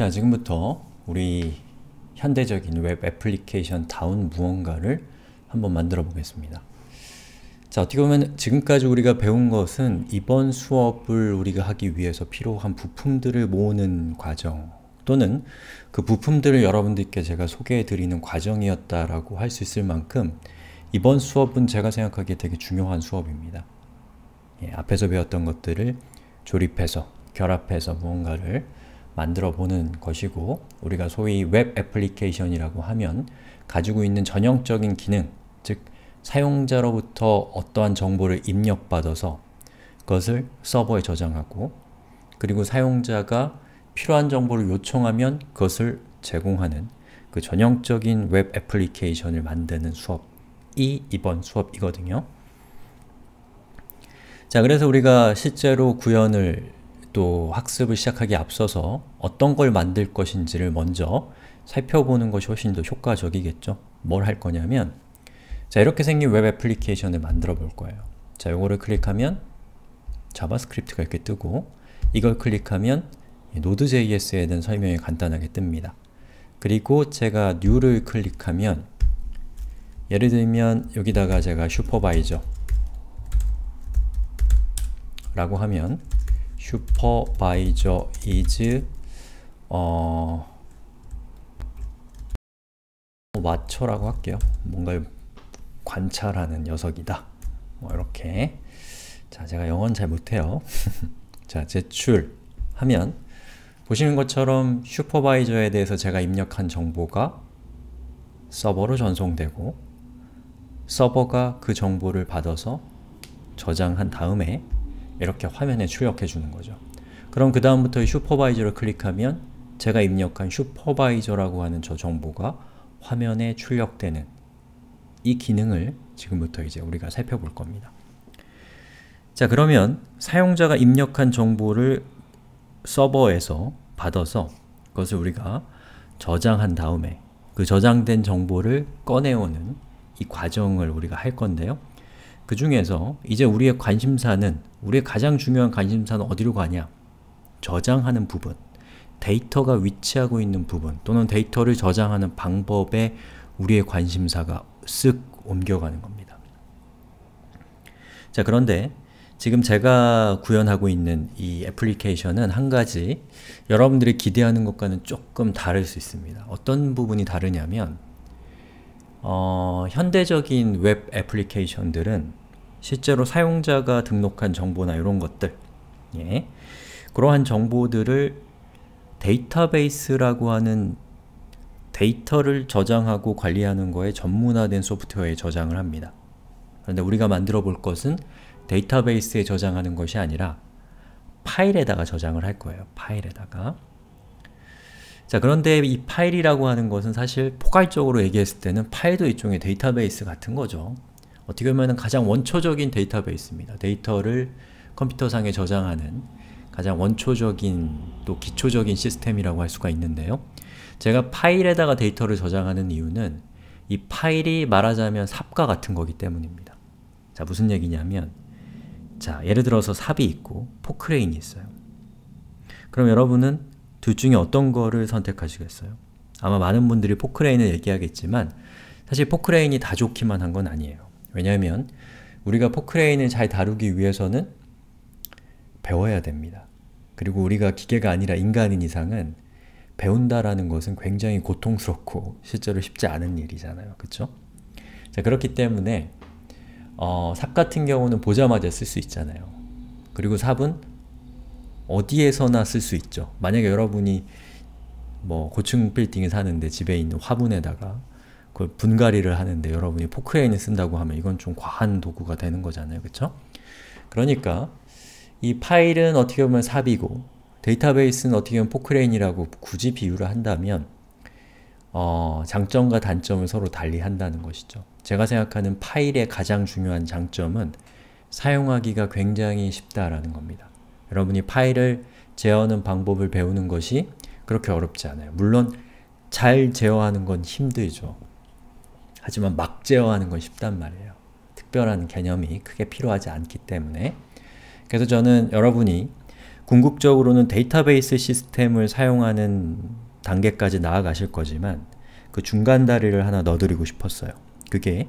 자, 지금부터 우리 현대적인 웹 애플리케이션 다운 무언가를 한번 만들어 보겠습니다. 자, 어떻게 보면 지금까지 우리가 배운 것은 이번 수업을 우리가 하기 위해서 필요한 부품들을 모으는 과정 또는 그 부품들을 여러분들께 제가 소개해 드리는 과정이었다라고 할 수 있을 만큼 이번 수업은 제가 생각하기에 되게 중요한 수업입니다. 예, 앞에서 배웠던 것들을 조립해서, 결합해서 무언가를 만들어 보는 것이고 우리가 소위 웹 애플리케이션이라고 하면 가지고 있는 전형적인 기능, 즉 사용자로부터 어떠한 정보를 입력받아서 그것을 서버에 저장하고 그리고 사용자가 필요한 정보를 요청하면 그것을 제공하는 그 전형적인 웹 애플리케이션을 만드는 수업이 이번 수업이거든요. 자, 그래서 우리가 실제로 구현을 또 학습을 시작하기에 앞서서 어떤 걸 만들 것인지를 먼저 살펴보는 것이 훨씬 더 효과적이겠죠. 뭘 할 거냐면 자 이렇게 생긴 웹 애플리케이션을 만들어 볼 거예요. 자 요거를 클릭하면 자바스크립트가 이렇게 뜨고 이걸 클릭하면 Node.js에 대한 설명이 간단하게 뜹니다. 그리고 제가 new를 클릭하면 예를 들면 여기다가 제가 슈퍼바이저 라고 하면 슈퍼바이저 is 어 맞춰라고 할게요. 뭔가 관찰하는 녀석이다. 뭐 이렇게 자 제가 영어는 잘 못해요. 자 제출하면 보시는 것처럼 슈퍼바이저에 대해서 제가 입력한 정보가 서버로 전송되고 서버가 그 정보를 받아서 저장한 다음에 이렇게 화면에 출력해 주는 거죠. 그럼 그 다음부터 슈퍼바이저를 클릭하면 제가 입력한 슈퍼바이저라고 하는 저 정보가 화면에 출력되는 이 기능을 지금부터 이제 우리가 살펴볼 겁니다. 자 그러면 사용자가 입력한 정보를 서버에서 받아서 그것을 우리가 저장한 다음에 그 저장된 정보를 꺼내오는 이 과정을 우리가 할 건데요. 그 중에서 이제 우리의 관심사는 우리의 가장 중요한 관심사는 어디로 가냐? 저장하는 부분, 데이터가 위치하고 있는 부분 또는 데이터를 저장하는 방법에 우리의 관심사가 쓱 옮겨가는 겁니다. 자 그런데 지금 제가 구현하고 있는 이 애플리케이션은 한 가지 여러분들이 기대하는 것과는 조금 다를 수 있습니다. 어떤 부분이 다르냐면 어, 현대적인 웹 애플리케이션들은 실제로 사용자가 등록한 정보나 이런 것들 예. 그러한 정보들을 데이터베이스라고 하는 데이터를 저장하고 관리하는 거에 전문화된 소프트웨어에 저장을 합니다. 그런데 우리가 만들어 볼 것은 데이터베이스에 저장하는 것이 아니라 파일에다가 저장을 할 거예요. 파일에다가 자 그런데 이 파일이라고 하는 것은 사실 포괄적으로 얘기했을 때는 파일도 일종의 데이터베이스 같은 거죠. 어떻게 보면 가장 원초적인 데이터베이스입니다. 데이터를 컴퓨터상에 저장하는 가장 원초적인 또 기초적인 시스템이라고 할 수가 있는데요. 제가 파일에다가 데이터를 저장하는 이유는 이 파일이 말하자면 삽과 같은 거기 때문입니다. 자, 무슨 얘기냐면 자, 예를 들어서 삽이 있고 포크레인이 있어요. 그럼 여러분은 둘 중에 어떤 거를 선택하시겠어요? 아마 많은 분들이 포크레인을 얘기하겠지만 사실 포크레인이 다 좋기만 한 건 아니에요. 왜냐하면 우리가 포크레인을 잘 다루기 위해서는 배워야 됩니다. 그리고 우리가 기계가 아니라 인간인 이상은 배운다라는 것은 굉장히 고통스럽고 실제로 쉽지 않은 일이잖아요. 그쵸? 자, 그렇기 때문에 어, 삽 같은 경우는 보자마자 쓸 수 있잖아요. 그리고 삽은 어디에서나 쓸 수 있죠. 만약에 여러분이 뭐 고층 빌딩에 사는데 집에 있는 화분에다가 그 분갈이를 하는데 여러분이 포크레인을 쓴다고 하면 이건 좀 과한 도구가 되는 거잖아요. 그쵸? 그러니까 이 파일은 어떻게 보면 삽이고 데이터베이스는 어떻게 보면 포크레인이라고 굳이 비유를 한다면 어, 장점과 단점을 서로 달리 한다는 것이죠. 제가 생각하는 파일의 가장 중요한 장점은 사용하기가 굉장히 쉽다라는 겁니다. 여러분이 파일을 제어하는 방법을 배우는 것이 그렇게 어렵지 않아요. 물론 잘 제어하는 건 힘들죠. 하지만 막 제어하는 건 쉽단 말이에요. 특별한 개념이 크게 필요하지 않기 때문에 그래서 저는 여러분이 궁극적으로는 데이터베이스 시스템을 사용하는 단계까지 나아가실 거지만 그 중간 다리를 하나 넣어드리고 싶었어요. 그게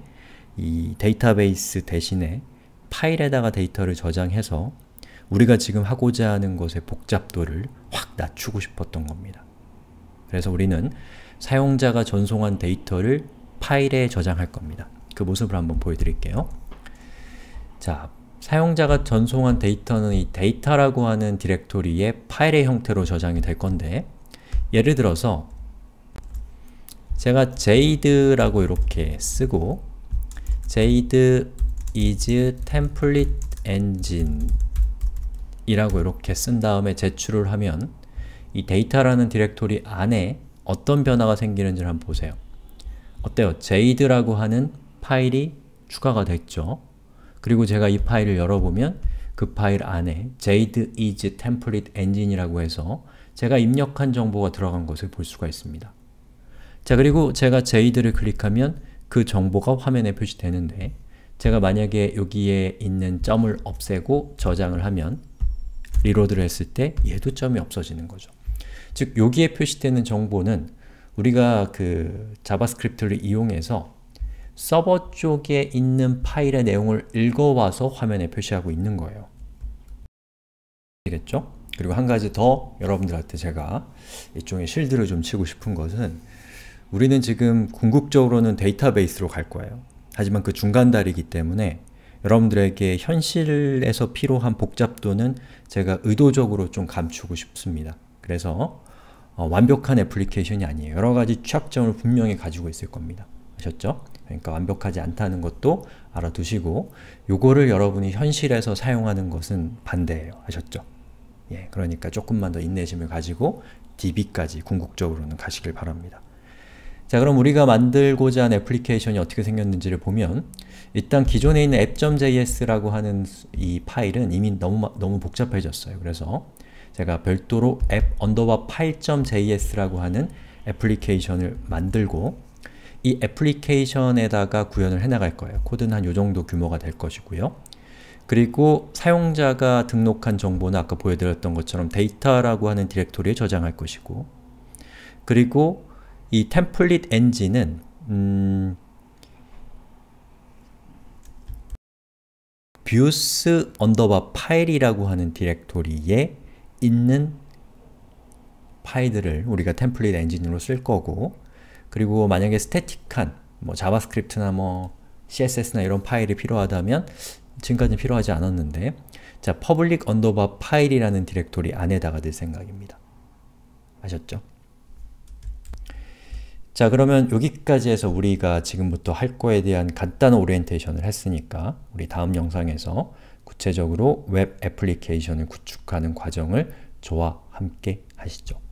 이 데이터베이스 대신에 파일에다가 데이터를 저장해서 우리가 지금 하고자 하는 것의 복잡도를 확 낮추고 싶었던 겁니다. 그래서 우리는 사용자가 전송한 데이터를 파일에 저장할 겁니다. 그 모습을 한번 보여드릴게요. 자, 사용자가 전송한 데이터는 이 데이터라고 하는 디렉토리에 파일의 형태로 저장이 될 건데 예를 들어서 제가 jade라고 이렇게 쓰고 jade is template engine 이라고 이렇게 쓴 다음에 제출을 하면 이 데이터라는 디렉토리 안에 어떤 변화가 생기는지를 한번 보세요. 어때요? 제이드라고 하는 파일이 추가가 됐죠. 그리고 제가 이 파일을 열어보면 그 파일 안에 jade is template engine이라고 해서 제가 입력한 정보가 들어간 것을 볼 수가 있습니다. 자 그리고 제가 jade를 클릭하면 그 정보가 화면에 표시되는데 제가 만약에 여기에 있는 점을 없애고 저장을 하면 리로드를 했을 때 얘도 점이 없어지는 거죠. 즉 여기에 표시되는 정보는 우리가 그 자바스크립트를 이용해서 서버 쪽에 있는 파일의 내용을 읽어와서 화면에 표시하고 있는 거예요. 되겠죠? 그리고 한 가지 더 여러분들한테 제가 일종의 실드를 좀 치고 싶은 것은 우리는 지금 궁극적으로는 데이터베이스로 갈 거예요. 하지만 그 중간다리이기 때문에 여러분들에게 현실에서 필요한 복잡도는 제가 의도적으로 좀 감추고 싶습니다. 그래서 어, 완벽한 애플리케이션이 아니에요. 여러 가지 취약점을 분명히 가지고 있을 겁니다. 아셨죠? 그러니까 완벽하지 않다는 것도 알아두시고 요거를 여러분이 현실에서 사용하는 것은 반대예요. 아셨죠? 예, 그러니까 조금만 더 인내심을 가지고 DB까지 궁극적으로는 가시길 바랍니다. 자 그럼 우리가 만들고자 한 애플리케이션이 어떻게 생겼는지를 보면 일단 기존에 있는 app.js라고 하는 이 파일은 이미 너무, 너무 복잡해졌어요. 그래서 제가 별도로 app underbar f j s 라고 하는 애플리케이션을 만들고 이 애플리케이션에다가 구현을 해나갈 거예요. 코드는 한 요정도 규모가 될 것이고요. 그리고 사용자가 등록한 정보는 아까 보여드렸던 것처럼 데이터라고 하는 디렉토리에 저장할 것이고 그리고 이 템플릿 엔진은 음, 뷰스 언더바 파일이라고 하는 디렉토리에 있는 파일들을 우리가 템플릿 엔진으로 쓸 거고 그리고 만약에 스태틱한 뭐 자바스크립트나 뭐 CSS나 이런 파일이 필요하다면 지금까지는 필요하지 않았는데 자, public underbar 파일이라는 디렉토리 안에다가 들 생각입니다. 아셨죠? 자 그러면 여기까지 해서 우리가 지금부터 할 거에 대한 간단한 오리엔테이션을 했으니까 우리 다음 영상에서 구체적으로 웹 애플리케이션을 구축하는 과정을 저와 함께 하시죠.